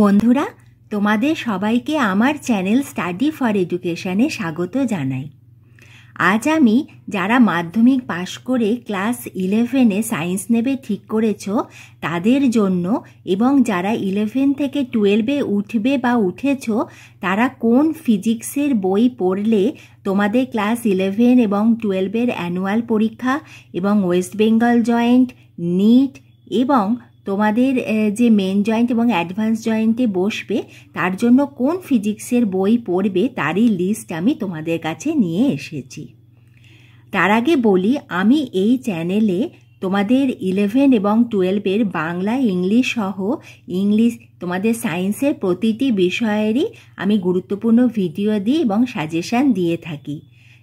বন্ধুরা তোমাদের সবাইকে আমার চ্যানেল স্টাডি ফর এডুকেশানে স্বাগত জানাই আজ আমি যারা মাধ্যমিক পাশ করে ক্লাস ইলেভেনে সায়েন্স নেবে ঠিক করেছ তাদের জন্য এবং যারা ইলেভেন থেকে টুয়েলভে উঠবে বা উঠেছ তারা কোন ফিজিক্সের বই পড়লে তোমাদের ক্লাস ইলেভেন এবং টুয়েলভের অ্যানুয়াল পরীক্ষা এবং ওয়েস্ট বেঙ্গল জয়েন্ট নিট এবং তোমাদের যে মেন জয়েন্ট এবং অ্যাডভান্স জয়েন্টে বসবে তার জন্য কোন ফিজিক্সের বই পড়বে তারই লিস্ট আমি তোমাদের কাছে নিয়ে এসেছি তার আগে বলি আমি এই চ্যানেলে তোমাদের ইলেভেন এবং টুয়েলভের বাংলা ইংলিশ সহ ইংলিশ তোমাদের সায়েন্সের প্রতিটি বিষয়েরই আমি গুরুত্বপূর্ণ ভিডিও দিই এবং সাজেশান দিয়ে থাকি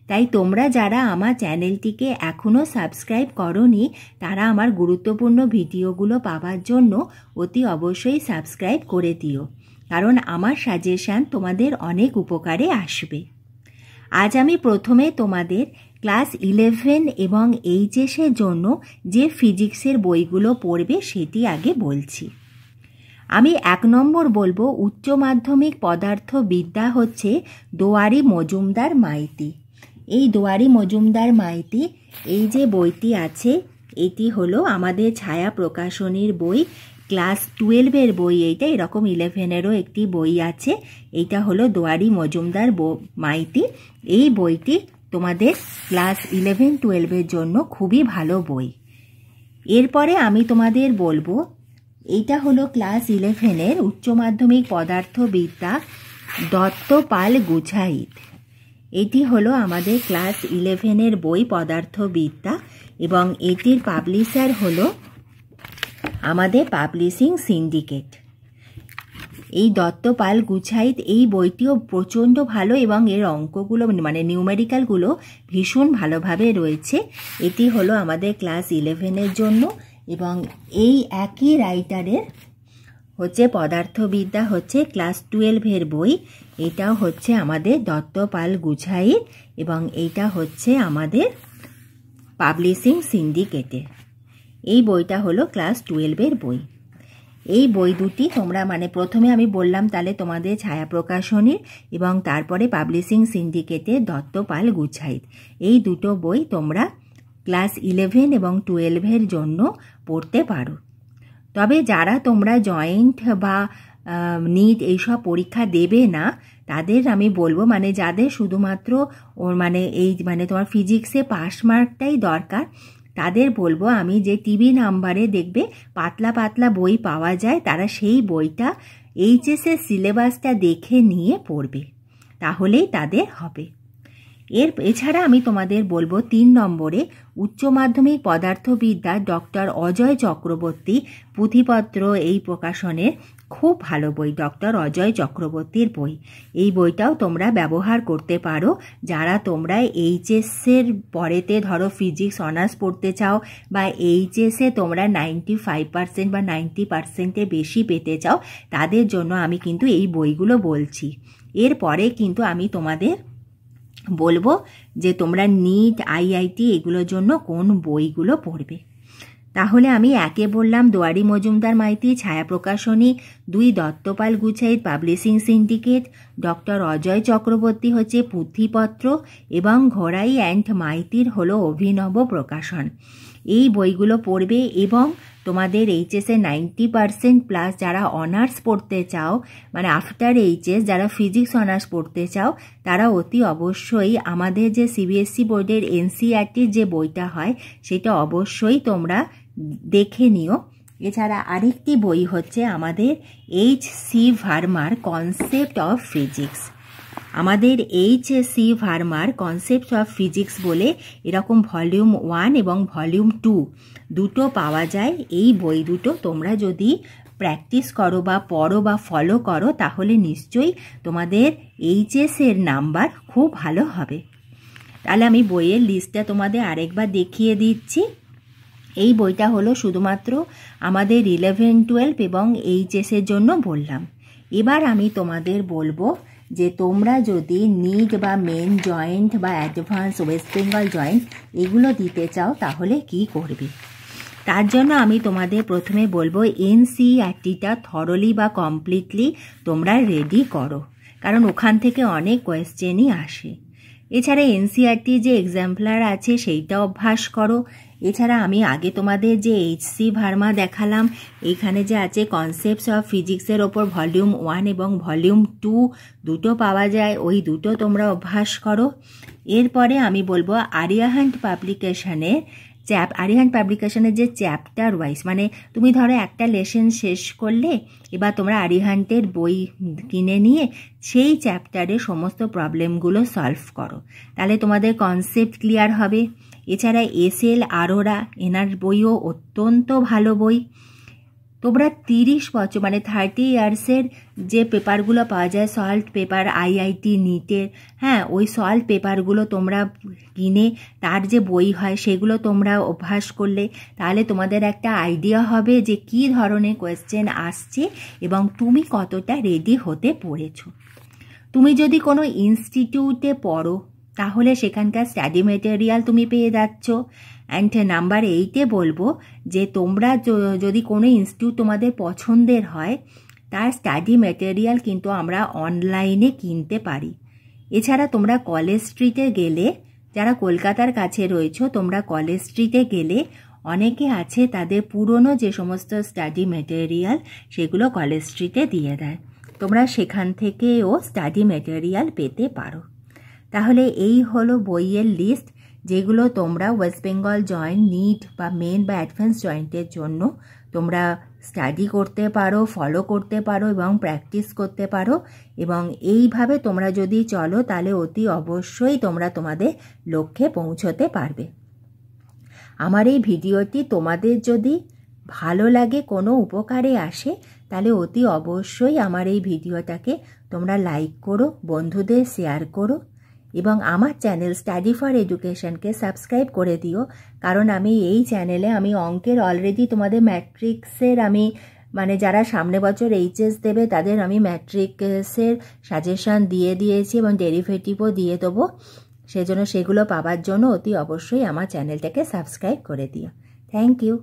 তাই তোমরা যারা আমার চ্যানেলটিকে এখনও সাবস্ক্রাইব করনি তারা আমার গুরুত্বপূর্ণ ভিডিওগুলো পাওয়ার জন্য অতি অবশ্যই সাবস্ক্রাইব করে দিও কারণ আমার সাজেশান তোমাদের অনেক উপকারে আসবে আজ আমি প্রথমে তোমাদের ক্লাস ইলেভেন এবং এইচএসের জন্য যে ফিজিক্সের বইগুলো পড়বে সেটি আগে বলছি আমি এক নম্বর বলবো উচ্চ মাধ্যমিক পদার্থবিদ্যা হচ্ছে দোয়ারি মজুমদার মাইতি এই দুয়ারি মজুমদার মাইতি এই যে বইটি আছে এটি হলো আমাদের ছায়া প্রকাশনীর বই ক্লাস টুয়েলভের বই এইটা এরকম ইলেভেনেরও একটি বই আছে এইটা হলো দোয়ারি মজুমদার মাইতি এই বইটি তোমাদের ক্লাস ইলেভেন টুয়েলভের জন্য খুবই ভালো বই এরপরে আমি তোমাদের বলবো এইটা হলো ক্লাস ইলেভেনের উচ্চ মাধ্যমিক পদার্থবিদ্যা দত্তপাল গুছাইত এটি হলো আমাদের ক্লাস ইলেভেনের বই পদার্থবিদ্যা এবং এটির পাবলিশার হল আমাদের পাবলিশিং সিন্ডিকেট এই দত্তপাল গুছাইত এই বইটিও প্রচণ্ড ভালো এবং এর অঙ্কগুলো মানে নিউমেরিক্যালগুলো ভীষণ ভালোভাবে রয়েছে এটি হলো আমাদের ক্লাস ইলেভেনের জন্য এবং এই একই রাইটারের হচ্ছে পদার্থবিদ্যা হচ্ছে ক্লাস টুয়েলভের বই এটাও হচ্ছে আমাদের দত্তপাল গুছাই এবং এইটা হচ্ছে আমাদের পাবলিশিং সিন্ডিকেটের এই বইটা হলো ক্লাস টুয়েলভের বই এই বই দুটি তোমরা মানে প্রথমে আমি বললাম তাহলে তোমাদের ছায়া প্রকাশনীর এবং তারপরে পাবলিশিং সিন্ডিকেটে দত্তপাল গুছাইত এই দুটো বই তোমরা ক্লাস ইলেভেন এবং টুয়েলভের জন্য পড়তে পারো তবে যারা তোমরা জয়েন্ট বা নিট এইসব পরীক্ষা দেবে না তাদের আমি বলবো মানে যাদের শুধুমাত্র ওর মানে এই মানে তোমার ফিজিক্সে পাস মার্কটাই দরকার তাদের বলবো আমি যে টিভি নাম্বারে দেখবে পাতলা পাতলা বই পাওয়া যায় তারা সেই বইটা এইচএসের সিলেবাসটা দেখে নিয়ে পড়বে তাহলেই তাদের হবে এর এছাড়া আমি তোমাদের বলবো তিন নম্বরে উচ্চ মাধ্যমিক পদার্থবিদ্যা ডক্টর অজয় চক্রবর্তী পুঁথিপত্র এই প্রকাশনের খুব ভালো বই ডক্টর অজয় চক্রবর্তীর বই এই বইটাও তোমরা ব্যবহার করতে পারো যারা তোমরা এইচএসের পরেতে ধরো ফিজিক্স অনার্স পড়তে চাও বা এইচএসে তোমরা নাইনটি ফাইভ পার্সেন্ট বা নাইনটি পার্সেন্টে বেশি পেতে চাও তাদের জন্য আমি কিন্তু এই বইগুলো বলছি এরপরে কিন্তু আমি তোমাদের বলবো যে তোমরা নিট আইআইটি এগুলোর জন্য কোন বইগুলো পড়বে তাহলে আমি একে বললাম দোয়ারি মজুমদার মাইতি ছায়া প্রকাশনী দুই Duttapal Guchhait publishing syndicate doctor Ajay Chakraborty হচ্ছে পুঁথিপত্র এবং ঘোড়াই অ্যান্ড মাইতির হলো অভিনব প্রকাশন এই বইগুলো পড়বে এবং তোমাদের এইচএসে নাইনটি পারসেন্ট প্লাস যারা অনার্স পড়তে চাও মানে আফটার এইচএস যারা ফিজিক্স অনার্স পড়তে চাও তারা অতি অবশ্যই আমাদের যে সিবিএসসি e বোর্ডের এনসিআরটির e যে বইটা হয় সেটা অবশ্যই তোমরা দেখে নিও এছাড়া আরেকটি বই হচ্ছে আমাদের এইচ সি ভার্মার কনসেপ্ট অফ ফিজিক্স আমাদের এইচ সি ভার্মার কনসেপ্ট অফ ফিজিক্স বলে এরকম ভলিউম ওয়ান এবং ভলিউম টু দুটো পাওয়া যায় এই বই দুটো তোমরা যদি প্র্যাকটিস করো বা পড়ো বা ফলো করো তাহলে নিশ্চয়ই তোমাদের এইচএসের নাম্বার খুব ভালো হবে তাহলে আমি বইয়ের লিস্টটা তোমাদের আরেকবার দেখিয়ে দিচ্ছি এই বইটা হলো শুধুমাত্র আমাদের ইলেভেন টুয়েলভ এবং এইচএসের জন্য বললাম এবার আমি তোমাদের বলবো যে তোমরা যদি নিট বা মেন জয়েন্ট বা অ্যাডভান্স ওয়েস্ট বেঙ্গল জয়েন্ট এগুলো দিতে চাও তাহলে কি করবে তার জন্য আমি তোমাদের প্রথমে বলবো এনসিআরটিটা থরলি বা কমপ্লিটলি তোমরা রেডি করো কারণ ওখান থেকে অনেক কোয়েশ্চেনই আসে এছাড়া এনসিআরটি e যে এক্সাম্পলার আছে সেইটা অভ্যাস করো এছাড়া আমি আগে তোমাদের যে এইচ সি ভার্মা দেখালাম এখানে যে আছে কনসেপ্টস অফ ফিজিক্সের ওপর ভলিউম ওয়ান এবং ভলিউম টু দুটো পাওয়া যায় ওই দুটো তোমরা অভ্যাস করো এরপরে আমি বলবো আরিয়াহান্ট পাবলিকেশনের চ্যাপ আরিহান পাবলিকেশনের যে চ্যাপ্টার ওয়াইজ মানে তুমি ধরো একটা লেসন শেষ করলে এবার তোমরা আরিহান্টের বই কিনে নিয়ে সেই চ্যাপ্টারে সমস্ত প্রবলেমগুলো সলভ করো তাহলে তোমাদের কনসেপ্ট ক্লিয়ার হবে এছাড়া এস এল আরোরা এনার বইও অত্যন্ত ভালো বই তোমরা তিরিশ বছর মানে থার্টি ইয়ার্সের যে পেপারগুলো পাওয়া যায় সল্ট পেপার আইআইটি নিটের হ্যাঁ ওই সল্ট পেপারগুলো তোমরা কিনে তার যে বই হয় সেগুলো তোমরা অভ্যাস করলে তাহলে তোমাদের একটা আইডিয়া হবে যে কি ধরনের কোয়েশ্চেন আসছে এবং তুমি কতটা রেডি হতে পড়েছ তুমি যদি কোনো ইনস্টিটিউটে পড়ো তাহলে সেখানকার স্টাডি মেটেরিয়াল তুমি পেয়ে যাচ্ছ অ্যান্ড নাম্বার এইটে বলবো যে তোমরা যদি কোনো ইনস্টিটিউট তোমাদের পছন্দের হয় তার স্টাডি মেটেরিয়াল কিন্তু আমরা অনলাইনে কিনতে পারি এছাড়া তোমরা কলেজ স্ট্রিটে গেলে যারা কলকাতার কাছে রয়েছ তোমরা কলেজ স্ট্রিটে গেলে অনেকে আছে তাদের পুরনো যে সমস্ত স্টাডি মেটেরিয়াল সেগুলো কলেজ স্ট্রিটে দিয়ে দেয় তোমরা সেখান থেকেও স্টাডি মেটেরিয়াল পেতে পারো তাহলে এই হলো বইয়ের লিস্ট যেগুলো তোমরা ওয়েস্ট বেঙ্গল জয়েন্ট নিট বা মেন বা অ্যাডভান্স জয়েন্টের জন্য তোমরা স্টাডি করতে পারো ফলো করতে পারো এবং প্র্যাকটিস করতে পারো এবং এইভাবে তোমরা যদি চলো তাহলে অতি অবশ্যই তোমরা তোমাদের লক্ষ্যে পৌঁছতে পারবে আমার এই ভিডিওটি তোমাদের যদি ভালো লাগে কোনো উপকারে আসে তাহলে অতি অবশ্যই আমার এই ভিডিওটাকে তোমরা লাইক করো বন্ধুদের শেয়ার করো এবং আমার চ্যানেল স্টাডি ফর এডুকেশনকে সাবস্ক্রাইব করে দিও কারণ আমি এই চ্যানেলে আমি অঙ্কের অলরেডি তোমাদের ম্যাট্রিক্সের আমি মানে যারা সামনে বছর এইচএস দেবে তাদের আমি ম্যাট্রিক্সের সাজেশান দিয়ে দিয়েছি এবং ডেরিভেটিভও দিয়ে দেবো সেজন্য সেগুলো পাবার জন্য অতি অবশ্যই আমার চ্যানেলটাকে সাবস্ক্রাইব করে দিও থ্যাংক ইউ